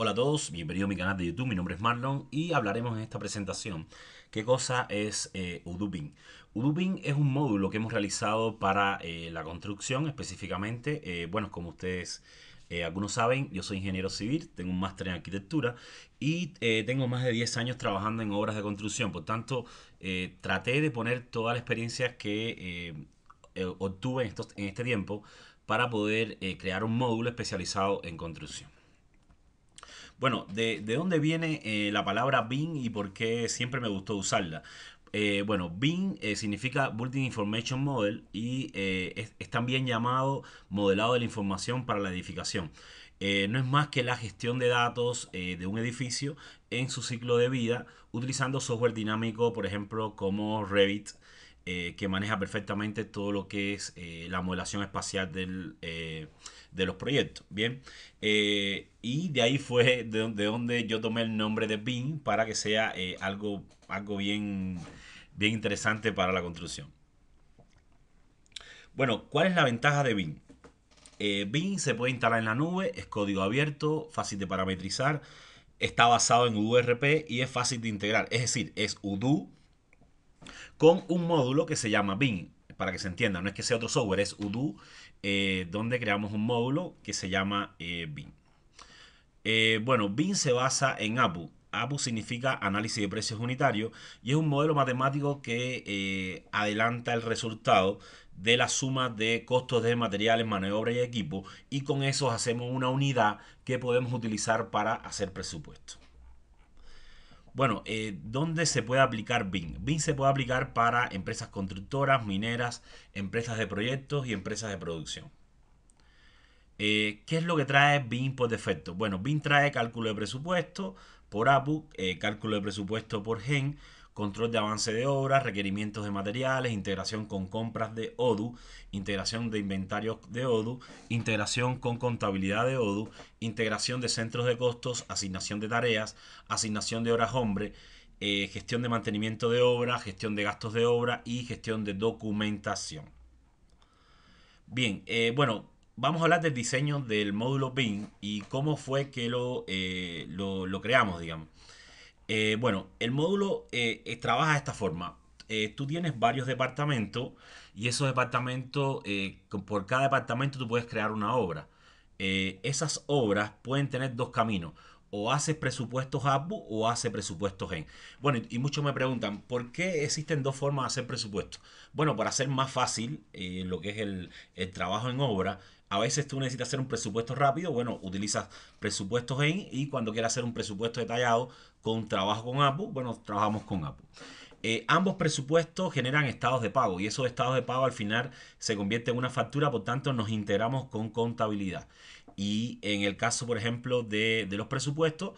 Hola a todos, bienvenidos a mi canal de YouTube, mi nombre es Marlon y hablaremos en esta presentación qué cosa es eh, Udupin. es un módulo que hemos realizado para eh, la construcción específicamente, eh, bueno, como ustedes eh, algunos saben, yo soy ingeniero civil, tengo un máster en arquitectura y tengo más de 10 años trabajando en obras de construcción. Por tanto, traté de poner toda la experiencia que obtuve en, este tiempo para poder crear un módulo especializado en construcción. Bueno, ¿de, dónde viene eh, la palabra BIM y por qué siempre me gustó usarla? Eh, bueno, BIM eh, significa Building Information Model y es, también llamado modelado de la información para la edificación. no es más que la gestión de datos de un edificio en su ciclo de vida utilizando software dinámico, por ejemplo, como Revit eh, que maneja perfectamente todo lo que es eh, la modelación espacial eh, de los proyectos. Bien, y de ahí fue de, donde yo tomé el nombre de BIM para que sea algo, algo bien, bien interesante para la construcción. Bueno, ¿cuál es la ventaja de BIM? BIM se puede instalar en la nube, es código abierto, fácil de parametrizar, está basado en URP y es fácil de integrar. Es decir, es UDU con un módulo que se llama Bin, Para que se entienda, no es que sea otro software, es UDU, eh, donde creamos un módulo que se llama eh, Bin. Eh, bueno, BIM se basa en APU. APU significa análisis de precios unitarios y es un modelo matemático que adelanta el resultado de la suma de costos de materiales, maniobras y equipo y con eso hacemos una unidad que podemos utilizar para hacer presupuesto. Bueno, eh, ¿dónde se puede aplicar BIM? BIM se puede aplicar para empresas constructoras, mineras, empresas de proyectos y empresas de producción. Eh, ¿Qué es lo que trae BIM por defecto? Bueno, BIM trae cálculo de presupuesto por APU, eh, cálculo de presupuesto por GEN, control de avance de obras, requerimientos de materiales, integración con compras de ODU, integración de inventarios de ODU, integración con contabilidad de ODU, integración de centros de costos, asignación de tareas, asignación de horas hombre, eh, gestión de mantenimiento de obra, gestión de gastos de obra y gestión de documentación. Bien, eh, bueno, vamos a hablar del diseño del módulo BIM y cómo fue que lo, eh, lo creamos, digamos. Eh, bueno, el módulo eh, eh, trabaja de esta forma. tú tienes varios departamentos y esos departamentos, por cada departamento tú puedes crear una obra. esas obras pueden tener dos caminos. O haces presupuestos APU o haces presupuestos GEN. Bueno, y, muchos me preguntan, ¿por qué existen dos formas de hacer presupuestos? Bueno, para hacer más fácil lo que es el trabajo en obra, a veces tú necesitas hacer un presupuesto rápido, bueno, utilizas presupuestos en y cuando quieras hacer un presupuesto detallado con trabajo con APU, bueno, trabajamos con APU. Eh, ambos presupuestos generan estados de pago y esos estados de pago al final se convierten en una factura, por tanto nos integramos con contabilidad. Y en el caso, por ejemplo, de los presupuestos,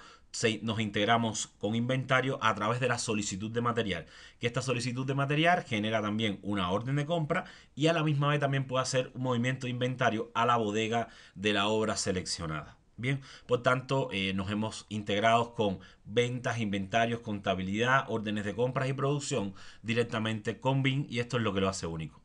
nos integramos con inventario a través de la solicitud de material. Que esta solicitud de material genera también una orden de compra y a la misma vez también puede hacer un movimiento de inventario a la bodega de la obra seleccionada. Bien, por tanto, eh, nos hemos integrado con ventas, inventarios, contabilidad, órdenes de compras y producción directamente con BIM y esto es lo que lo hace único.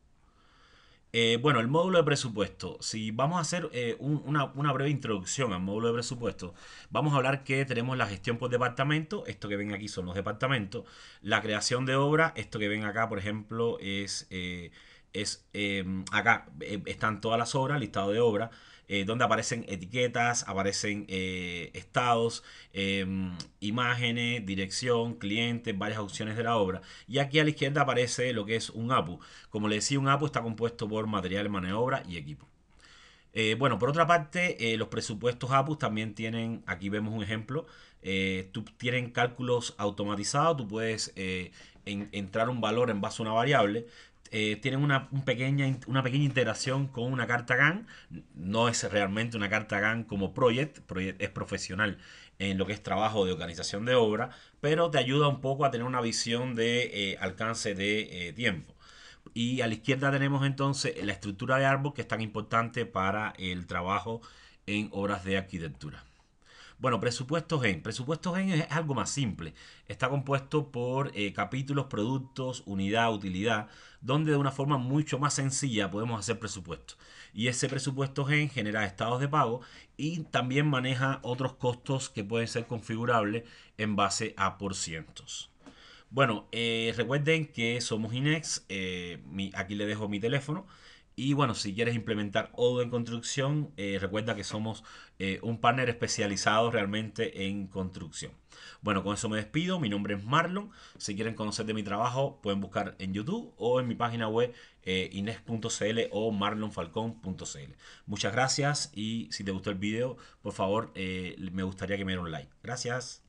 Eh, bueno, el módulo de presupuesto. Si vamos a hacer eh, una, breve introducción al módulo de presupuesto, vamos a hablar que tenemos la gestión por departamento. Esto que ven aquí son los departamentos. La creación de obra, esto que ven acá, por ejemplo, es... Eh, es em, acá están todas las obras, listado de obras eh, donde aparecen etiquetas, aparecen eh, estados, em, imágenes, dirección, clientes, varias opciones de la obra. Y aquí a la izquierda aparece lo que es un APU. Como le decía, un APU está compuesto por material, maniobra y equipo. Eh, bueno, por otra parte, los presupuestos APU también tienen, aquí vemos un ejemplo, tú, tienen cálculos automatizados, tú puedes entrar un valor en base a una variable, eh, tienen una, pequeña, una pequeña integración con una carta GAN. No es realmente una carta GAN como Project, es profesional en lo que es trabajo de organización de obra, pero te ayuda un poco a tener una visión de eh, alcance de eh, tiempo. Y a la izquierda tenemos entonces la estructura de árbol que es tan importante para el trabajo en obras de arquitectura. Bueno, presupuestos GEN. Presupuestos GEN es algo más simple. Está compuesto por eh, capítulos, productos, unidad, utilidad, donde de una forma mucho más sencilla podemos hacer presupuesto. Y ese presupuesto GEN genera estados de pago y también maneja otros costos que pueden ser configurables en base a por cientos. Bueno, eh, recuerden que somos Inex. Eh, aquí le dejo mi teléfono. Y bueno, si quieres implementar Odo en construcción, eh, recuerda que somos eh, un partner especializado realmente en construcción. Bueno, con eso me despido. Mi nombre es Marlon. Si quieren conocer de mi trabajo, pueden buscar en YouTube o en mi página web eh, ines.cl o marlonfalcón.cl. Muchas gracias y si te gustó el video, por favor, me gustaría que me dieran un like. Gracias.